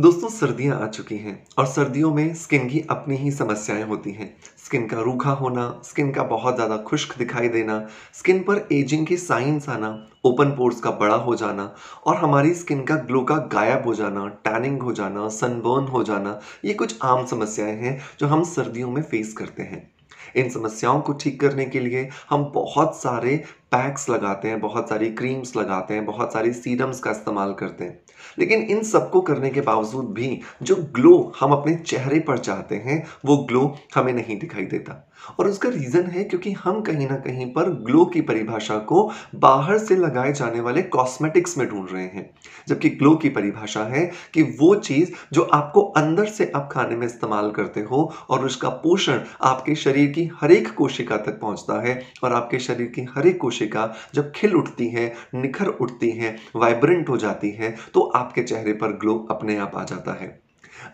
दोस्तों सर्दियां आ चुकी हैं और सर्दियों में स्किन की अपनी ही समस्याएं होती हैं स्किन का रूखा होना स्किन का बहुत ज़्यादा खुश्क दिखाई देना स्किन पर एजिंग के साइंस आना ओपन पोर्स का बड़ा हो जाना और हमारी स्किन का ग्लो का गायब हो जाना टैनिंग हो जाना सनबर्न हो जाना ये कुछ आम समस्याएं हैं जो हम सर्दियों में फेस करते हैं इन समस्याओं को ठीक करने के लिए हम बहुत सारे पैक्स लगाते हैं बहुत सारी क्रीम्स लगाते हैं बहुत सारी सीरम्स का इस्तेमाल करते हैं लेकिन इन सबको करने के बावजूद भी जो ग्लो हम अपने चेहरे पर चाहते हैं वो ग्लो हमें नहीं दिखाई देता और उसका रीज़न है क्योंकि हम कहीं ना कहीं पर ग्लो की परिभाषा को बाहर से लगाए जाने वाले कॉस्मेटिक्स में ढूंढ रहे हैं जबकि ग्लो की परिभाषा है कि वो चीज़ जो आपको अंदर से आप खाने में इस्तेमाल करते हो और उसका पोषण आपके शरीर की हर एक कोशिका तक पहुंचता है और आपके शरीर की हर एक कोशिका जब खिल उठती है निखर उठती है वाइब्रेंट हो जाती है तो आपके चेहरे पर ग्लो अपने आप आ जाता है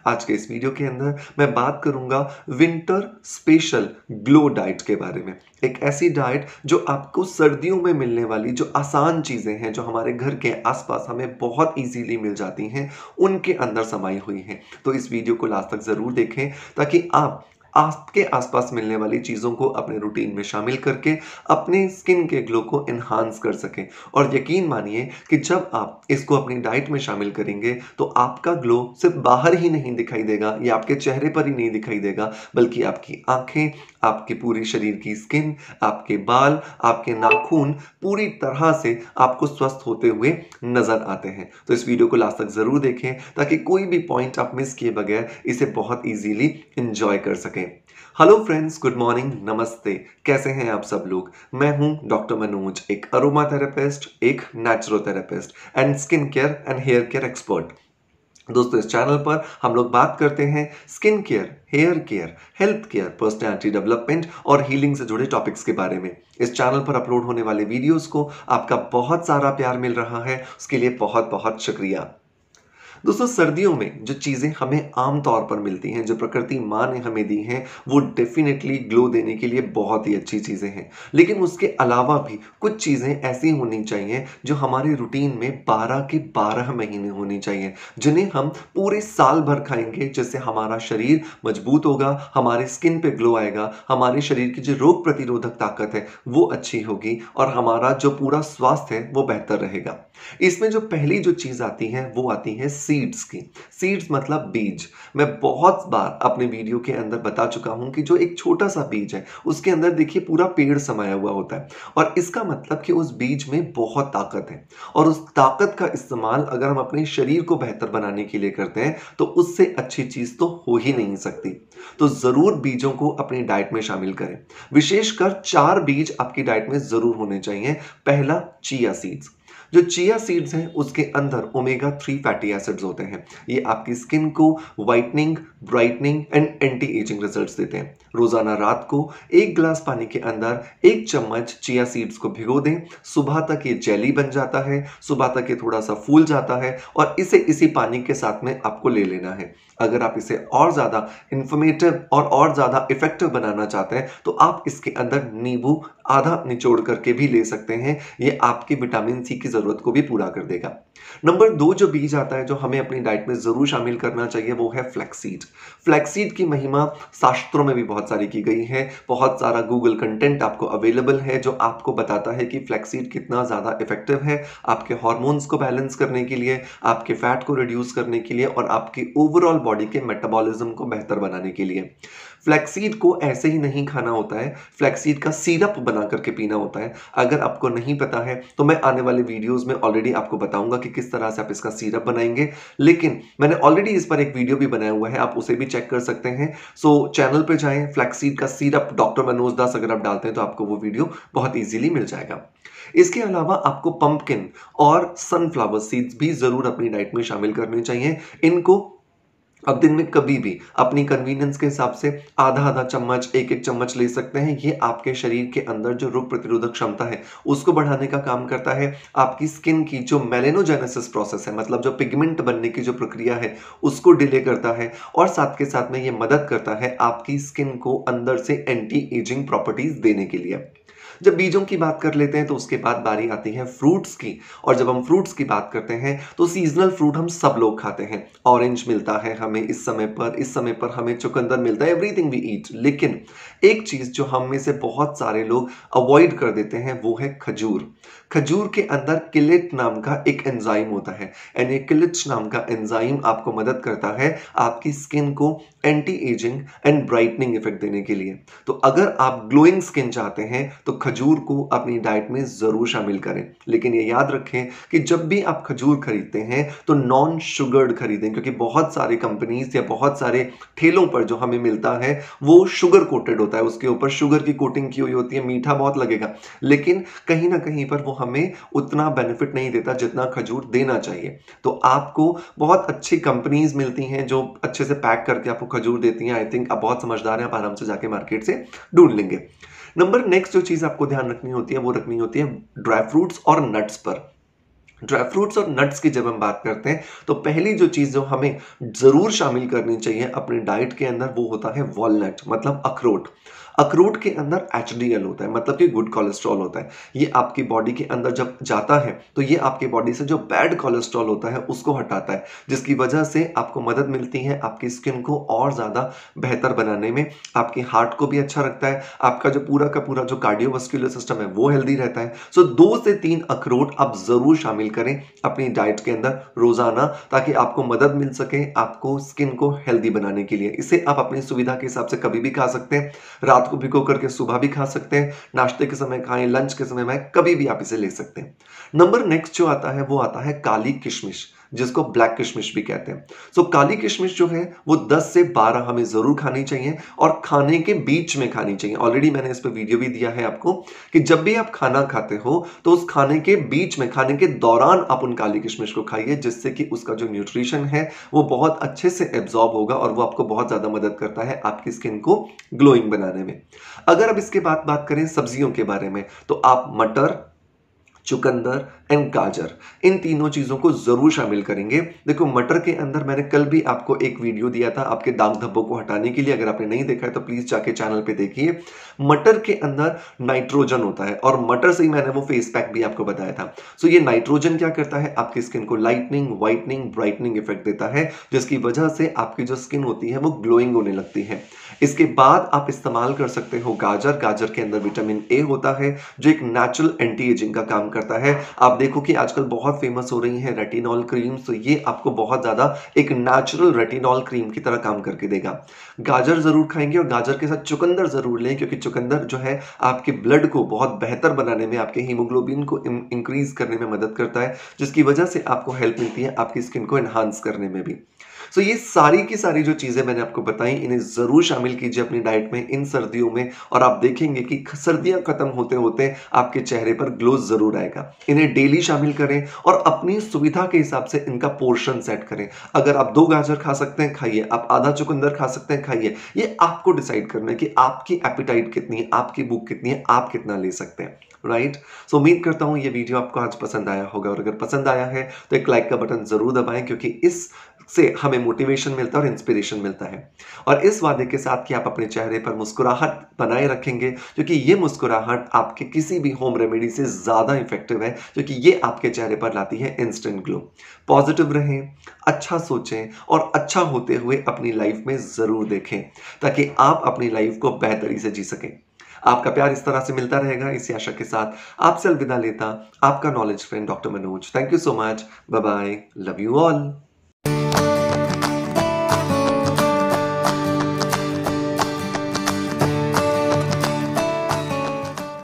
आज के इस वीडियो के अंदर मैं बात करूंगा विंटर स्पेशल ग्लो डाइट के बारे में एक ऐसी डाइट जो आपको सर्दियों में मिलने वाली जो आसान चीज़ें हैं जो हमारे घर के आसपास हमें बहुत इजीली मिल जाती हैं उनके अंदर समाई हुई हैं तो इस वीडियो को लास्ट तक ज़रूर देखें ताकि आप आपके आसपास मिलने वाली चीज़ों को अपने रूटीन में शामिल करके अपने स्किन के ग्लो को इन्हांस कर सकें और यकीन मानिए कि जब आप इसको अपनी डाइट में शामिल करेंगे तो आपका ग्लो सिर्फ बाहर ही नहीं दिखाई देगा या आपके चेहरे पर ही नहीं दिखाई देगा बल्कि आपकी आंखें आपके पूरे शरीर की स्किन आपके बाल आपके नाखून पूरी तरह से आपको स्वस्थ होते हुए नजर आते हैं तो इस वीडियो को लास्ट तक ज़रूर देखें ताकि कोई भी पॉइंट आप मिस किए बगैर इसे बहुत ईजीली इंजॉय कर सकें हेलो फ्रेंड्स गुड मॉर्निंग नमस्ते कैसे हैं आप सब लोग मैं हूं डॉक्टर मनोज एक अरोमा थेरेपिस्ट एक naturotherapist and skin care and hair care expert दोस्तों इस चैनल पर हम लोग बात करते हैं skin care hair care health care personality development और हीलिंग से जुड़े टॉपिक्स के बारे में इस चैनल पर अपलोड होने वाले वीडियोस को आपका बहुत सारा प्यार मिल रहा है उसके लिए बहुत बहुत शुक्रिया दोस्तों सर्दियों में जो चीज़ें हमें आमतौर पर मिलती हैं जो प्रकृति माँ ने हमें दी हैं वो डेफिनेटली ग्लो देने के लिए बहुत ही अच्छी चीज़ें हैं लेकिन उसके अलावा भी कुछ चीज़ें ऐसी होनी चाहिए जो हमारे रूटीन में बारह के बारह महीने होनी चाहिए जिन्हें हम पूरे साल भर खाएंगे जिससे हमारा शरीर मजबूत होगा हमारे स्किन पर ग्लो आएगा हमारे शरीर की जो रोग प्रतिरोधक ताकत है वो अच्छी होगी और हमारा जो पूरा स्वास्थ्य है वो बेहतर रहेगा इसमें जो पहली जो चीज़ आती है वो आती है सी सीड्स की सीड्स मतलब बीज मैं बहुत बार अपने वीडियो के अंदर बता चुका हूं कि जो एक छोटा सा बीज है उसके अंदर देखिए पूरा पेड़ समाया हुआ होता है और इसका मतलब कि उस बीज में बहुत ताकत है और उस ताकत का इस्तेमाल अगर हम अपने शरीर को बेहतर बनाने के लिए करते हैं तो उससे अच्छी चीज़ तो हो ही नहीं सकती तो ज़रूर बीजों को अपनी डाइट में शामिल करें विशेषकर चार बीज आपकी डाइट में ज़रूर होने चाहिए पहला चिया सीड्स जो चिया सीड्स हैं उसके अंदर ओमेगा थ्री फैटी एसिड्स होते हैं ये आपकी स्किन को whitening brightening and anti ageing results देते हैं रोजाना रात को एक ग्लास पानी के अंदर एक चम्मच चिया सीड्स को भिगो दें सुबह तक ये जेली बन जाता है सुबह तक ये थोड़ा सा फूल जाता है और इसे इसी पानी के साथ में आपको ले लेना है अगर आप इसे और ज़्यादा इन्फॉर्मेटिव और और ज़्यादा इफेक्टिव बनाना चाहते हैं तो आप इसके अंदर नींबू आधा निचोड़ करके भी ले सकते हैं ये आपकी विटामिन सी की ज़रूरत को भी पूरा कर देगा नंबर दो जो बीज आता है जो हमें अपनी डाइट में ज़रूर शामिल करना चाहिए वो है फ्लैक्सीड फ्लैक्सीड की महिमा शास्त्रों में भी बहुत सारी की गई है बहुत सारा गूगल कंटेंट आपको अवेलेबल है जो आपको बताता है कि फ्लैक्सीड कितना ज़्यादा इफेक्टिव है आपके हॉर्मोन्स को बैलेंस करने के लिए आपके फैट को रिड्यूस करने के लिए और आपकी ओवरऑल बॉडी के मेटाबॉलिज्म को बेहतर बनाने के लिए फ्लैक्सीड को ऐसे ही नहीं खाना होता है फ्लैक्सीड का सीरप बना करके पीना होता है अगर आपको नहीं पता है तो मैं आने वाले वीडियोस में ऑलरेडी आपको बताऊंगा कि किस तरह से आप इसका सीरप बनाएंगे लेकिन मैंने ऑलरेडी इस पर एक वीडियो भी बनाया हुआ है आप उसे भी चेक कर सकते हैं सो so, चैनल पर जाएं फ्लैक्सीड का सीरप डॉक्टर मनोज दास अगर आप डालते हैं तो आपको वो वीडियो बहुत ईजिली मिल जाएगा इसके अलावा आपको पंपकिन और सनफ्लावर सीड्स भी ज़रूर अपनी डाइट में शामिल करने चाहिए इनको अब दिन में कभी भी अपनी कन्वीनियंस के हिसाब से आधा आधा चम्मच एक एक चम्मच ले सकते हैं ये आपके शरीर के अंदर जो रोग प्रतिरोधक क्षमता है उसको बढ़ाने का काम करता है आपकी स्किन की जो मेलेनोजेनेसिस प्रोसेस है मतलब जो पिगमेंट बनने की जो प्रक्रिया है उसको डिले करता है और साथ के साथ में ये मदद करता है आपकी स्किन को अंदर से एंटी एजिंग प्रॉपर्टीज देने के लिए जब बीजों की बात कर लेते हैं तो उसके बाद बारी आती है फ्रूट्स की और जब हम फ्रूट्स की बात करते हैं तो सीजनल फ्रूट हम सब लोग खाते हैं ऑरेंज मिलता है हमें इस समय पर इस समय पर हमें चुकंदर मिलता है एवरीथिंग वी ईट लेकिन एक चीज़ जो हम में से बहुत सारे लोग अवॉइड कर देते हैं वो है खजूर खजूर के अंदर किलेट नाम का एक एंजाइम होता है एंड ये किलेट नाम का एंजाइम आपको मदद करता है आपकी स्किन को anti ageing and brightening effect देने के लिए तो अगर आप ग्लोइंग स्किन चाहते हैं तो खजूर को अपनी डाइट में ज़रूर शामिल करें लेकिन ये याद रखें कि जब भी आप खजूर खरीदते हैं तो नॉन शुगर्ड खरीदें क्योंकि बहुत सारे कंपनीज या बहुत सारे ठेलों पर जो हमें मिलता है वो शुगर कोटेड होता है उसके ऊपर शुगर की कोटिंग की हुई होती है मीठा बहुत लगेगा लेकिन कहीं ना कहीं पर वो हमें उतना बेनिफिट नहीं देता जितना खजूर देना चाहिए तो आपको बहुत अच्छी कंपनीज मिलती हैं जो अच्छे से पैक करके आपको खजूर देती हैं आई थिंक आप बहुत समझदार हैं आप आराम से जाके मार्केट से ढूंढ लेंगे नंबर नेक्स्ट जो चीज़ आपको ध्यान रखनी होती है वो रखनी होती है ड्राई फ्रूट्स और नट्स पर ड्राई फ्रूट्स और नट्स की जब हम बात करते हैं तो पहली जो चीज़ जो हमें ज़रूर शामिल करनी चाहिए अपनी डाइट के अंदर वो होता है वॉलनट मतलब अखरोट अखरोट के अंदर एच होता है मतलब कि गुड कोलेस्ट्रॉल होता है ये आपकी बॉडी के अंदर जब जाता है तो ये आपकी बॉडी से जो बैड कोलेस्ट्रॉल होता है उसको हटाता है जिसकी वजह से आपको मदद मिलती है आपकी स्किन को और ज़्यादा बेहतर बनाने में आपके हार्ट को भी अच्छा रखता है आपका जो पूरा का पूरा जो कार्डियोवास्कुलर सिस्टम है वो हेल्दी रहता है सो दो से तीन अखरोट आप ज़रूर शामिल करें अपनी डाइट के अंदर रोज़ाना ताकि आपको मदद मिल सके आपको स्किन को हेल्दी बनाने के लिए इसे आप अपनी सुविधा के हिसाब से कभी भी खा सकते हैं रात रात को भिगो करके सुबह भी खा सकते हैं नाश्ते के समय खाएं लंच के समय में कभी भी आप इसे ले सकते हैं नंबर नेक्स्ट जो आता है वो आता है काली किशमिश जिसको ब्लैक किशमिश भी कहते हैं सो so, काली किशमिश जो है वो 10 से 12 हमें ज़रूर खानी चाहिए और खाने के बीच में खानी चाहिए ऑलरेडी मैंने इस पर वीडियो भी दिया है आपको कि जब भी आप खाना खाते हो तो उस खाने के बीच में खाने के दौरान आप उन काली किशमिश को खाइए जिससे कि उसका जो न्यूट्रिशन है वो बहुत अच्छे से एब्जॉर्ब होगा और वो आपको बहुत ज़्यादा मदद करता है आपकी स्किन को ग्लोइंग बनाने में अगर अब इसके बाद बात करें सब्जियों के बारे में तो आप मटर चुकंदर एंड गाजर इन तीनों चीज़ों को ज़रूर शामिल करेंगे देखो मटर के अंदर मैंने कल भी आपको एक वीडियो दिया था आपके दाग धब्बों को हटाने के लिए अगर आपने नहीं देखा है तो प्लीज़ जाके चैनल पे देखिए मटर के अंदर नाइट्रोजन होता है और मटर से ही मैंने वो फेस पैक भी आपको बताया था सो ये नाइट्रोजन क्या करता है आपकी स्किन को लाइटनिंग व्हाइटनिंग ब्राइटनिंग इफेक्ट देता है जिसकी वजह से आपकी जो स्किन होती है वो ग्लोइंग होने लगती है इसके बाद आप इस्तेमाल कर सकते हो गाजर गाजर के अंदर विटामिन ए होता है जो एक नेचुरल एंटी एजिंग का काम करता है आप देखो कि आजकल बहुत फेमस हो रही है रेटिनॉल क्रीम तो ये आपको बहुत ज़्यादा एक नेचुरल रेटिनॉल क्रीम की तरह काम करके देगा गाजर ज़रूर खाएंगे और गाजर के साथ चुकंदर ज़रूर लें क्योंकि चुकंदर जो है आपके ब्लड को बहुत बेहतर बनाने में आपके हीमोग्लोबिन को इंक्रीज़ करने में मदद करता है जिसकी वजह से आपको हेल्प मिलती है आपकी स्किन को एनहांस करने में भी सो ये सारी की सारी जो चीज़ें मैंने आपको बताई इन्हें ज़रूर शामिल कीजिए अपनी डाइट में इन सर्दियों में और आप देखेंगे कि सर्दियां ख़त्म होते होते आपके चेहरे पर ग्लो ज़रूर आएगा इन्हें डेली शामिल करें और अपनी सुविधा के हिसाब से इनका पोर्शन सेट करें अगर आप दो गाजर खा सकते हैं खाइए आप आधा चुकंदर खा सकते हैं खाइए ये आपको डिसाइड करना है कि आपकी एपिटाइट कितनी है आपकी भूख कितनी है आप कितना ले सकते हैं राइट right? सो so, उम्मीद करता हूँ ये वीडियो आपको आज पसंद आया होगा और अगर पसंद आया है तो एक लाइक का बटन ज़रूर दबाएं क्योंकि इस से हमें मोटिवेशन मिलता है और इंस्पिरेशन मिलता है और इस वादे के साथ कि आप अपने चेहरे पर मुस्कुराहट बनाए रखेंगे क्योंकि ये मुस्कुराहट आपके किसी भी होम रेमेडी से ज़्यादा इफेक्टिव है क्योंकि ये आपके चेहरे पर लाती है इंस्टेंट ग्लो पॉजिटिव रहें अच्छा सोचें और अच्छा होते हुए अपनी लाइफ में ज़रूर देखें ताकि आप अपनी लाइफ को बेहतरी से जी सकें आपका प्यार इस तरह से मिलता रहेगा इसी आशा के साथ आपसे अलविदा लेता आपका knowledge friend doctor Manoj thank you so much bye bye love you all